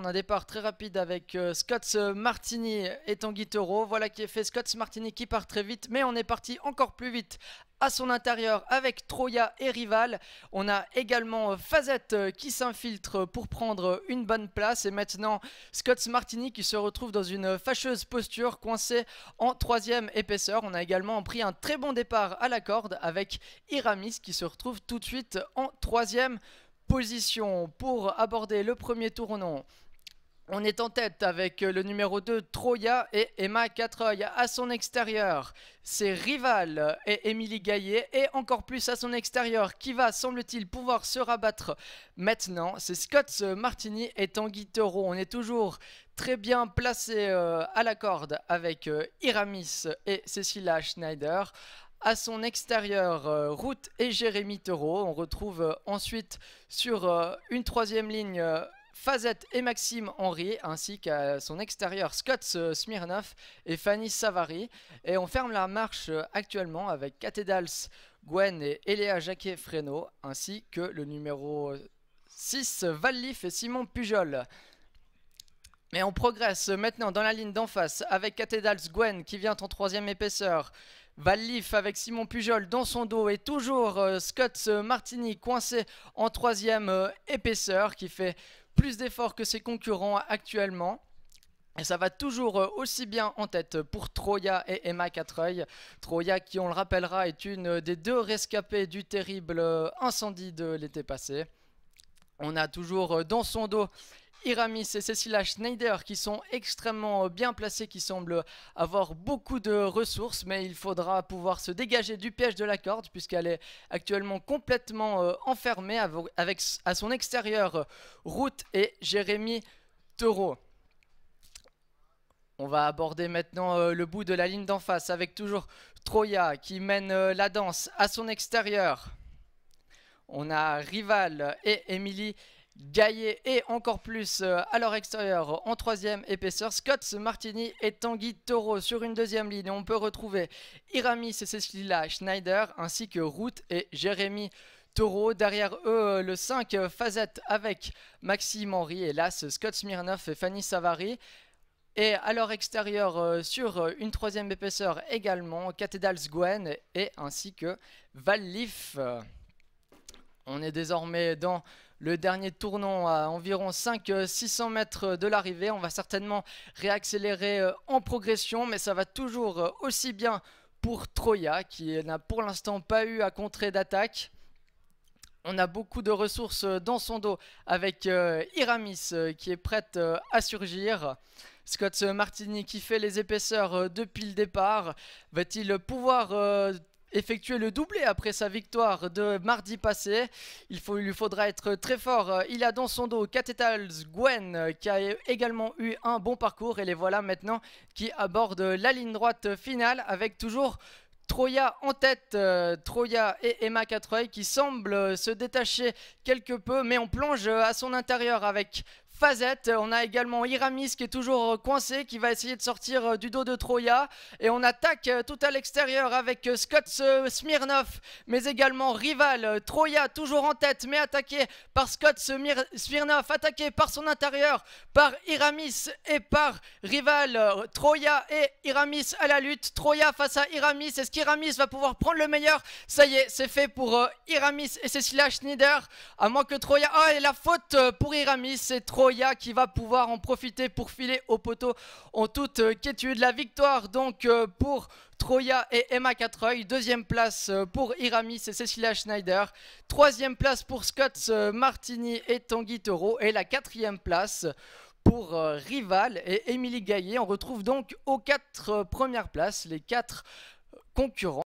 On a un départ très rapide avec euh, Scott euh, Martini et Tanguy Voilà qui est fait. Scott Martini qui part très vite, mais on est parti encore plus vite à son intérieur avec Troya et Rival. On a également euh, Fazette qui s'infiltre pour prendre une bonne place. Et maintenant, Scott Martini qui se retrouve dans une fâcheuse posture, coincée en troisième épaisseur. On a également pris un très bon départ à la corde avec Iramis qui se retrouve tout de suite en troisième position pour aborder le premier tournant... On est en tête avec euh, le numéro 2 Troya et Emma Catreuil. À son extérieur, c'est Rival et Émilie Gaillet. Et encore plus à son extérieur, qui va, semble-t-il, pouvoir se rabattre maintenant. C'est Scott Martini et Tanguy Taureau. On est toujours très bien placé euh, à la corde avec euh, Iramis et Cécilia Schneider. À son extérieur, route et Jérémy Thoreau. On retrouve ensuite sur une troisième ligne. Fazette et Maxime Henry, ainsi qu'à son extérieur Scott euh, Smirnoff et Fanny Savary. Et on ferme la marche euh, actuellement avec Cathedals, Gwen et Eléa Jacquet-Fresno, ainsi que le numéro 6, euh, Vallif et Simon Pujol. Mais on progresse maintenant dans la ligne d'en face avec Cathedals Gwen qui vient en troisième épaisseur. Vallif avec Simon Pujol dans son dos et toujours Scott Martini coincé en troisième épaisseur qui fait plus d'efforts que ses concurrents actuellement. Et ça va toujours euh, aussi bien en tête pour Troya et Emma Quatreuil. Troya qui, on le rappellera, est une des deux rescapées du terrible euh, incendie de l'été passé. On a toujours euh, dans son dos Iramis et Cecilia Schneider qui sont extrêmement bien placés, qui semblent avoir beaucoup de ressources, mais il faudra pouvoir se dégager du piège de la corde puisqu'elle est actuellement complètement euh, enfermée avec, à son extérieur euh, Ruth et Jérémy Taureau. On va aborder maintenant euh, le bout de la ligne d'en face avec toujours Troya qui mène la danse à son extérieur. On a Rival et Emily Gaillet et encore plus euh, à leur extérieur en troisième épaisseur. Scott Martini et Tanguy Toro sur une deuxième ligne. On peut retrouver Iramis et Cecilia Schneider ainsi que Root et Jérémy Toro. Derrière eux, euh, le 5 euh, Fazette avec Maxime Henry, hélas, Scott Smirnov et Fanny Savary. Et à leur extérieur, sur une troisième épaisseur également, Cathedrals Gwen et ainsi que Valif. On est désormais dans le dernier tournant à environ 5 600 euh, mètres euh, de l'arrivée. On va certainement réaccélérer euh, en progression, mais ça va toujours aussi bien pour Troya, qui n'a pour l'instant pas eu à contrer d'attaque. On a beaucoup de ressources dans son dos avec Iramis qui est prête à surgir. Scott Martini qui fait les épaisseurs depuis le départ. Va-t-il pouvoir effectuer le doublé après sa victoire de mardi passé. Il, lui faudra être très fort. Il a dans son dos Cathetals Gwen qui a également eu un bon parcours et les voilà maintenant qui abordent la ligne droite finale avec toujours Troya en tête, Troya et Emma Catreuil qui semblent se détacher quelque peu mais on plonge à son intérieur avec Fazette. Euh, on a également Iramis qui est toujours euh, coincé, qui va essayer de sortir euh, du dos de Troya. Et on attaque tout à l'extérieur avec Scott Smirnov, mais également Rival. Troya toujours en tête, mais attaqué par Scott Smirnov, attaqué par son intérieur, par Iramis et par Rival. Troya et Iramis à la lutte. Troya face à Iramis. Est-ce qu'Iramis va pouvoir prendre le meilleur Ça y est, c'est fait pour Iramis et Cecilia Schneider. À moins que Troya... oh ah, et la faute pour Iramis, c'est Troya Troya qui va pouvoir en profiter pour filer au poteau en toute euh, quiétude. La victoire donc euh, pour Troya et Emma Catreuil. Deuxième place euh, pour Iramis et Cecilia Schneider. Troisième place pour Scott Martini et Tanguy Toro. Et la quatrième place pour Rival et Émilie Gaillet. On retrouve donc aux quatre premières places les quatre concurrents.